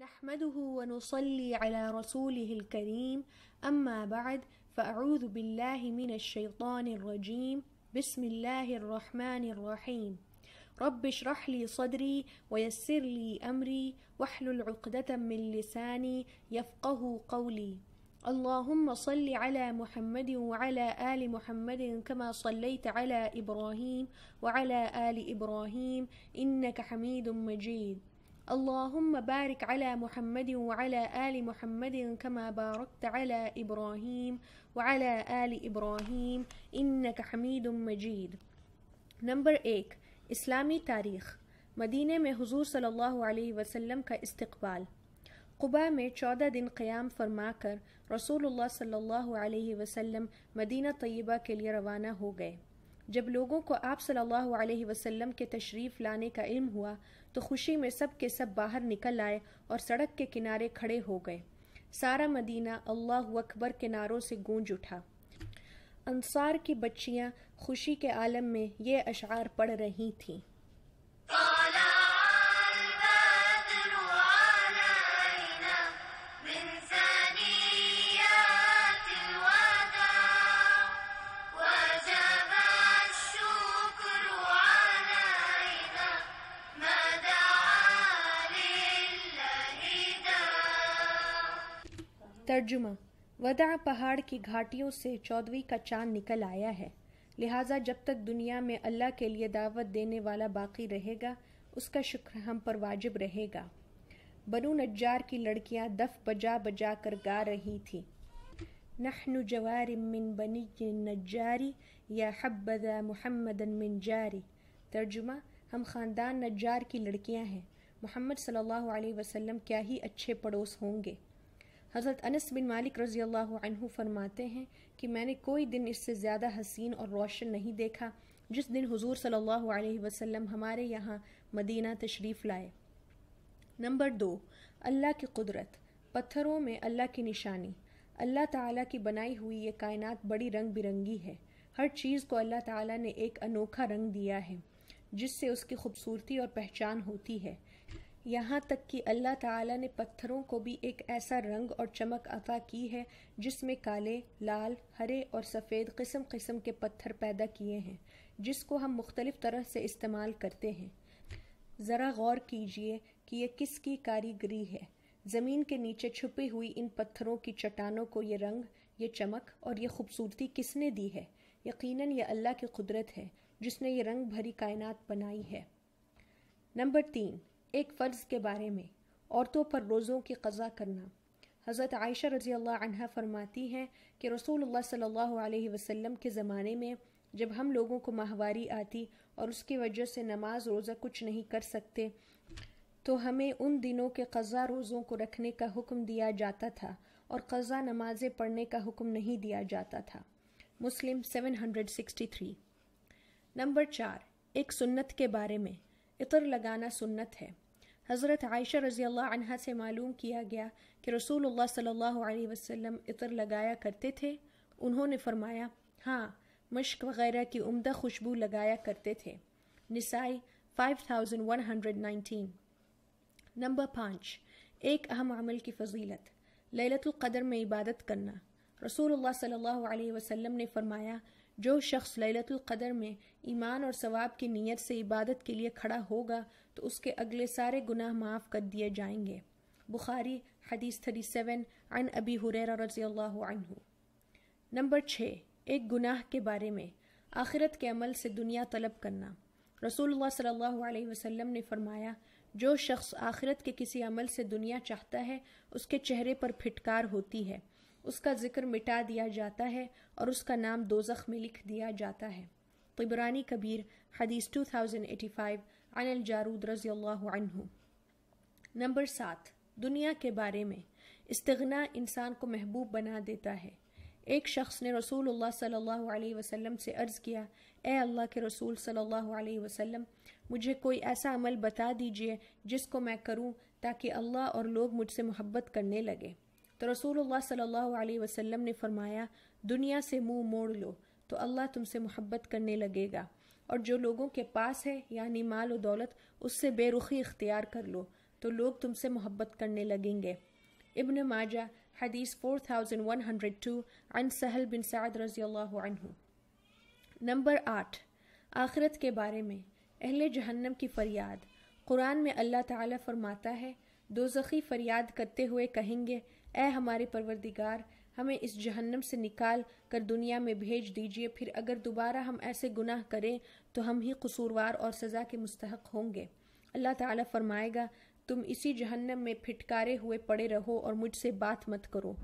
نحمده ونصلي على رسوله الكريم أما بعد فأعوذ بالله من الشيطان الرجيم بسم الله الرحمن الرحيم رب اشرح لي صدري ويسر لي أمري واحلل عقدة من لساني يفقه قولي اللهم صل على محمد وعلى آل محمد كما صليت على إبراهيم وعلى آل إبراهيم إنك حميد مجيد اللهم بارك على محمد وعلى آل محمد كما باركت على إبراهيم وعلى آل إبراهيم إنك حميد مجيد نمبر ایک اسلامی تاریخ مدینہ میں حضور صلی اللہ علیہ وسلم کا استقبال قبا میں چودہ دن قیام فرما کر رسول اللہ صلی اللہ علیہ وسلم مدینہ طیبہ کے لیے روانہ ہو گئے जब लोगों को आप सल्लल्लाहु अलैहि वसल्लम के तशरीफ़ लाने का इल्म हुआ तो खुशी में सब के सब बाहर निकल आए और सड़क के किनारे खड़े हो गए सारा मदीना अल्लाह अकबर के नारों से गूंज उठा अंसार की बच्चियां खुशी के आलम में ये अशार पढ़ रही थीं तर्जुमा वदा पहाड़ की घाटियों से चौदवी का चांद निकल आया है लिहाजा जब तक दुनिया में अल्लाह के लिए दावत देने वाला बाकी रहेगा उसका शुक्र हम पर वाजिब रहेगा बनु नज्जार की लड़कियां दफ बजा बजा कर गा रही थी नहनु जवार मिन बनी नजारी या हब्बदा मुहम्मदन मिन जारी तर्जुमा हम ख़ानदान नज्जार की लड़कियां हैं मोहम्मद सल्लल्लाहु अलैहि वसल्लम क्या ही अच्छे पड़ोस होंगे हज़रत अनस बिन मालिक रज़ी अल्लाह अनहु फरमाते हैं कि मैंने कोई दिन इससे ज़्यादा हसीन और रोशन नहीं देखा जिस दिन हुजूर सल्लल्लाहु अलैहि वसल्लम हमारे यहाँ मदीना तशरीफ़ लाए नंबर दो अल्लाह की कुदरत पत्थरों में अल्लाह की निशानी अल्लाह ताला की बनाई हुई ये कायनात बड़ी रंग बिरंगी है हर चीज़ को अल्लाह ताला ने एक अनोखा रंग दिया है जिससे उसकी खूबसूरती और पहचान होती है यहाँ तक कि अल्लाह ताला ने पत्थरों को भी एक ऐसा रंग और चमक अता की है जिसमें काले लाल हरे और सफ़ेद किस्म किस्म के पत्थर पैदा किए हैं जिसको हम मुख्तलिफ़ तरह से इस्तेमाल करते हैं ज़रा गौर कीजिए कि यह किसकी कारीगरी है ज़मीन के नीचे छुपी हुई इन पत्थरों की चट्टानों को ये रंग ये चमक और ये खूबसूरती किसने दी है यकीनन यह अल्लाह की कुदरत है जिसने ये रंग भरी कायनात बनाई है नंबर तीन एक फ़र्ज़ के बारे में औरतों पर रोज़ों की कज़ा करना हज़रत आयशा रज़ी अल्लाह फरमाती हैं कि रसूल सल्लल्लाहु अलैहि वसल्लम के ज़माने में जब हम लोगों को माहवारी आती और उसकी वजह से नमाज रोज़ा कुछ नहीं कर सकते तो हमें उन दिनों के कज़ा रोज़ों को रखने का हुक्म दिया जाता था और कज़ा नमाज़ें पढ़ने का हुक्म नहीं दिया जाता था मुस्लिम 763 नंबर चार एक सुन्नत के बारे में इतर लगाना सुन्नत है हज़रत आयशा रज़ी अल्लाह से मालूम किया गया कि रसूल सल्लल्लाहु वसम इतर लगाया करते थे उन्होंने फरमाया हाँ मश्क वगैरह की उम्दा खुशबू लगाया करते थे निसाई 5119 नंबर पाँच एक अहम अमल की फजीलत ललतुल़दर में इबादत करना रसूल सल्ला वसम ने फरमाया जो शख्स ललतुल कदर में ईमान और सवाब की नीयत से इबादत के लिए खड़ा होगा तो उसके अगले सारे गुनाह माफ़ कर दिए जाएंगे बुखारी हदीस थर्टी सेवन अन अबी हुरैरा रजी नंबर छः एक गुनाह के बारे में आखिरत के अमल से दुनिया तलब करना रसूलुल्लाह सल्लल्लाहु अलैहि वसल्लम ने फरमाया जो शख्स आखिरत के किसी अमल से दुनिया चाहता है उसके चेहरे पर फिटकार होती है उसका जिक्र मिटा दिया जाता है और उसका नाम दो में लिख दिया जाता है तिबरानी कबीर हदीस 2085 अनिल जारूद रजी अनहु नंबर सात दुनिया के बारे में इस्तना इंसान को महबूब बना देता है एक शख्स ने रसूल सल्लल्लाहु अलैहि वसल्लम से अर्ज़ किया ए अल्लाह के रसूल सल्लल्लाहु अलैहि वसल्लम मुझे कोई ऐसा अमल बता दीजिए जिसको मैं करूं ताकि अल्लाह और लोग मुझसे मोहब्बत करने लगे तो रसूलुल्लाह सल्लल्लाहु अलैहि वसल्लम ने फरमाया दुनिया से मुंह मोड़ लो तो अल्लाह तुमसे मोहब्बत करने लगेगा और जो लोगों के पास है यानी माल और दौलत उससे बेरुखी इख्तियार कर लो तो लोग तुमसे मोहब्बत करने लगेंगे इब्न माजा हदीस 4102 अन सहल बिन साद रजी नंबर आठ आखिरत के बारे में अहल जहन्नम की फरियाद कुरान में अल्लाह ताला फरमाता है दोजखी फरियाद करते हुए कहेंगे ए हमारे परवरदिगार हमें इस जहन्नम से निकाल कर दुनिया में भेज दीजिए फिर अगर दोबारा हम ऐसे गुनाह करें तो हम ही कसूरवार और सज़ा के मुस्तक होंगे अल्लाह ताला फरमाएगा तुम इसी जहन्नम में फिटकारे हुए पड़े रहो और मुझसे बात मत करो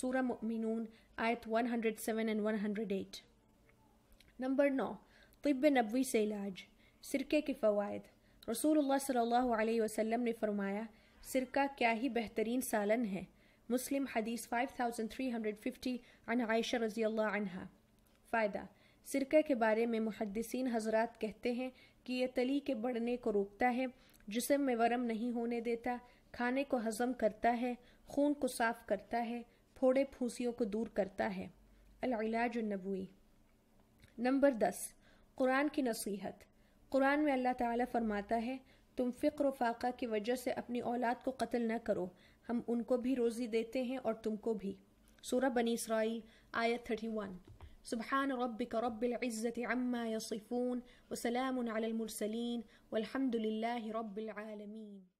सूरह मिनून आयत 107 एंड 108 नंबर नौ तिब नबवी से इलाज सिरके के फ़वाद रसूल सल्ला वसम ने फरमाया सिरका क्या ही बेहतरीन सालन है मुस्लिम हदीस 5350 अन आयशा रजी अल्लाह अनहा फ़ायदा सिरका के बारे में मुहदसिन हजरत कहते हैं कि यह तली के बढ़ने को रोकता है जिसम में वरम नहीं होने देता खाने को हजम करता है खून को साफ करता है फोड़े फूसियों को दूर करता है अलाज नंबर दस कुरान की नसीहत कुरान में अल्लाह ताला फरमाता है तुम फ़िक्र फाका की वजह से अपनी औलाद को कत्ल न करो हम उनको भी रोज़ी देते हैं और तुमको भी सूरह बनी इसराइल आयत थर्टी वन سبحان ربك رب العزة عما يصفون وسلام على